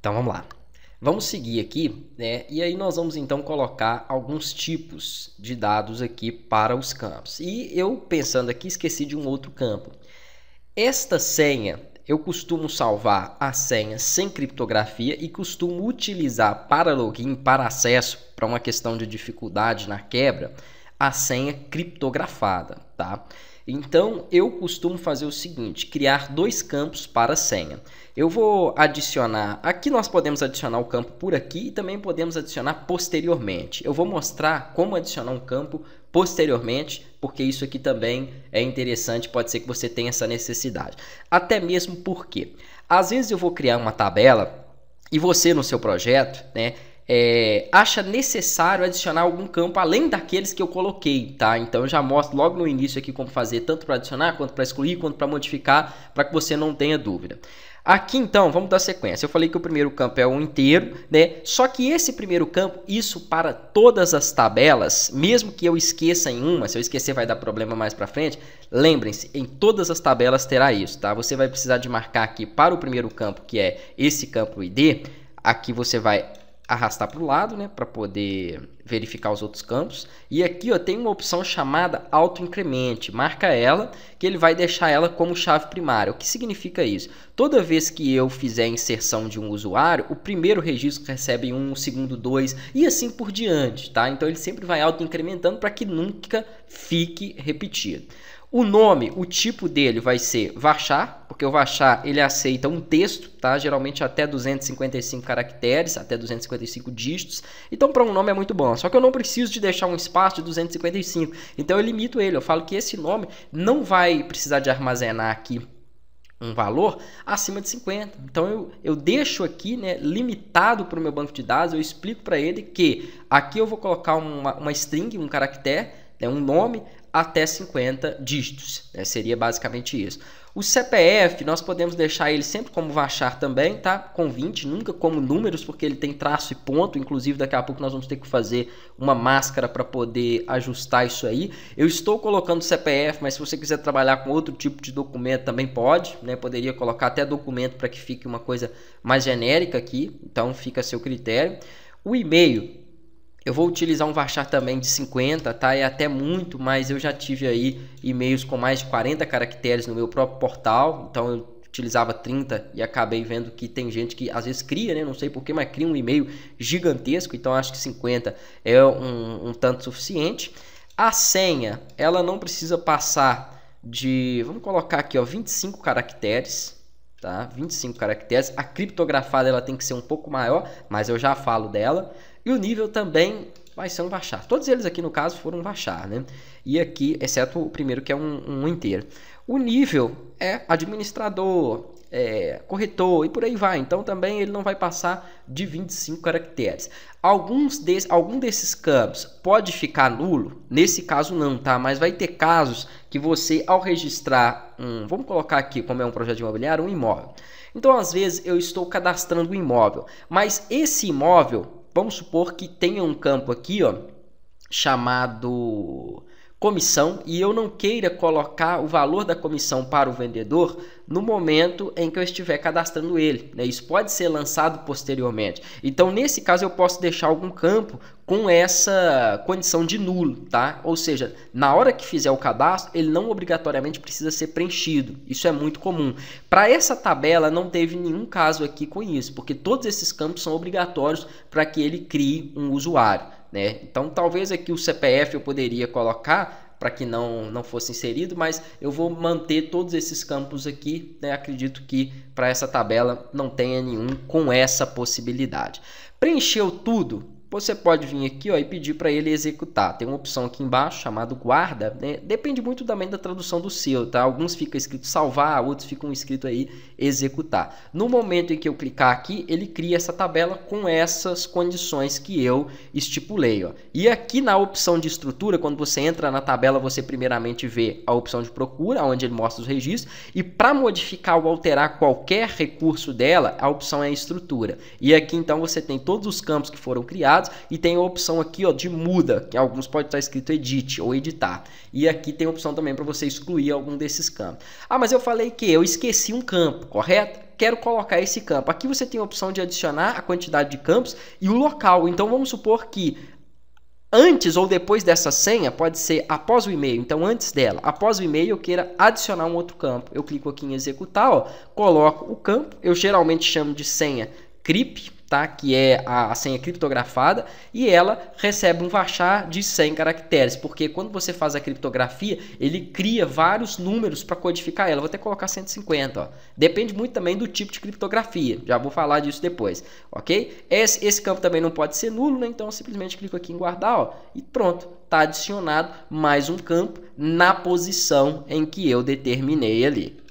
Então vamos lá. Vamos seguir aqui, né? E aí nós vamos então colocar alguns tipos de dados aqui para os campos. E eu pensando aqui esqueci de um outro campo. Esta senha eu costumo salvar a senha sem criptografia e costumo utilizar para login, para acesso, para uma questão de dificuldade na quebra, a senha criptografada, tá? Então eu costumo fazer o seguinte: criar dois campos para senha. Eu vou adicionar, aqui nós podemos adicionar o campo por aqui e também podemos adicionar posteriormente. Eu vou mostrar como adicionar um campo posteriormente, porque isso aqui também é interessante, pode ser que você tenha essa necessidade. Até mesmo porque às vezes eu vou criar uma tabela e você no seu projeto, né, é, acha necessário adicionar algum campo além daqueles que eu coloquei, tá? Então eu já mostro logo no início aqui como fazer, tanto para adicionar, quanto para excluir, quanto para modificar, para que você não tenha dúvida. Aqui então, vamos dar sequência. Eu falei que o primeiro campo é um inteiro, né? Só que esse primeiro campo, isso para todas as tabelas, mesmo que eu esqueça em uma, se eu esquecer vai dar problema mais para frente, lembrem-se, em todas as tabelas terá isso, tá? Você vai precisar de marcar aqui para o primeiro campo, que é esse campo ID, aqui você vai arrastar para o lado, né, para poder verificar os outros campos. E aqui ó, tem uma opção chamada autoincremente, marca ela, que ele vai deixar ela como chave primária. O que significa isso? Toda vez que eu fizer a inserção de um usuário, o primeiro registro recebe um, o segundo dois e assim por diante, tá? Então ele sempre vai autoincrementando para que nunca fique repetido. O nome, o tipo dele vai ser Varchar, porque o Varchar ele aceita um texto, tá? Geralmente até 255 caracteres, até 255 dígitos. Então para um nome é muito bom. Só que eu não preciso de deixar um espaço de 255. Então eu limito ele. Eu falo que esse nome não vai precisar de armazenar aqui um valor acima de 50. Então eu, eu deixo aqui né, limitado para o meu banco de dados, eu explico para ele que aqui eu vou colocar uma, uma string, um caractere, né, um nome, até 50 dígitos. Né? Seria basicamente isso. O CPF, nós podemos deixar ele sempre como vachar também, tá? Com 20, nunca como números, porque ele tem traço e ponto. Inclusive, daqui a pouco nós vamos ter que fazer uma máscara para poder ajustar isso aí. Eu estou colocando CPF, mas se você quiser trabalhar com outro tipo de documento também pode, né? Poderia colocar até documento para que fique uma coisa mais genérica aqui. Então, fica a seu critério. O e-mail, eu vou utilizar um varchar também de 50, tá? É até muito, mas eu já tive aí e-mails com mais de 40 caracteres no meu próprio portal, então eu utilizava 30 e acabei vendo que tem gente que às vezes cria, né? Não sei porquê, mas cria um e-mail gigantesco, então acho que 50 é um, um tanto suficiente. A senha, ela não precisa passar de, vamos colocar aqui, ó, 25 caracteres, tá? 25 caracteres. A criptografada ela tem que ser um pouco maior, mas eu já falo dela. E o nível também vai ser um vachar. Todos eles aqui no caso foram vachar, né? E aqui, exceto o primeiro que é um, um inteiro. O nível é administrador, é, corretor e por aí vai. Então também ele não vai passar de 25 caracteres. Alguns des, algum desses campos pode ficar nulo, nesse caso não, tá? Mas vai ter casos que você, ao registrar um, vamos colocar aqui como é um projeto imobiliário, um imóvel. Então às vezes eu estou cadastrando um imóvel, mas esse imóvel, vamos supor que tenha um campo aqui, ó, chamado comissão e eu não queira colocar o valor da comissão para o vendedor no momento em que eu estiver cadastrando ele. Né? Isso pode ser lançado posteriormente. Então, nesse caso, eu posso deixar algum campo com essa condição de nulo, tá? Ou seja, na hora que fizer o cadastro, ele não obrigatoriamente precisa ser preenchido. Isso é muito comum. Para essa tabela, não teve nenhum caso aqui com isso, porque todos esses campos são obrigatórios para que ele crie um usuário. Né? Então, talvez aqui o CPF eu poderia colocar para que não, não fosse inserido, mas eu vou manter todos esses campos aqui. Né? Acredito que para essa tabela não tenha nenhum com essa possibilidade. Preencheu tudo? você pode vir aqui ó, e pedir para ele executar. Tem uma opção aqui embaixo chamada guarda. Né? Depende muito também da tradução do seu. Tá? Alguns ficam escrito salvar, outros ficam escrito aí executar. No momento em que eu clicar aqui, ele cria essa tabela com essas condições que eu estipulei. Ó. E aqui na opção de estrutura, quando você entra na tabela, você primeiramente vê a opção de procura, onde ele mostra os registros. E para modificar ou alterar qualquer recurso dela, a opção é a estrutura. E aqui então você tem todos os campos que foram criados dados e tem a opção aqui ó, de muda, que alguns pode estar escrito edit ou editar. E aqui tem a opção também para você excluir algum desses campos. Ah, mas eu falei que eu esqueci um campo, correto? quero colocar esse campo. Aqui você tem a opção de adicionar a quantidade de campos e o local. Então vamos supor que antes ou depois dessa senha pode ser após o e-mail. Então antes dela, após o e-mail eu queira adicionar um outro campo. Eu clico aqui em executar, ó, coloco o campo. Eu geralmente chamo de senha CRIP tá? que é a, a senha criptografada, e ela recebe um vachá de 100 caracteres, porque quando você faz a criptografia, ele cria vários números para codificar ela. Vou até colocar 150, ó. Depende muito também do tipo de criptografia. Já vou falar disso depois, ok? Esse, esse campo também não pode ser nulo, né? Então simplesmente clico aqui em guardar, ó, e pronto, tá adicionado mais um campo na posição em que eu determinei ali.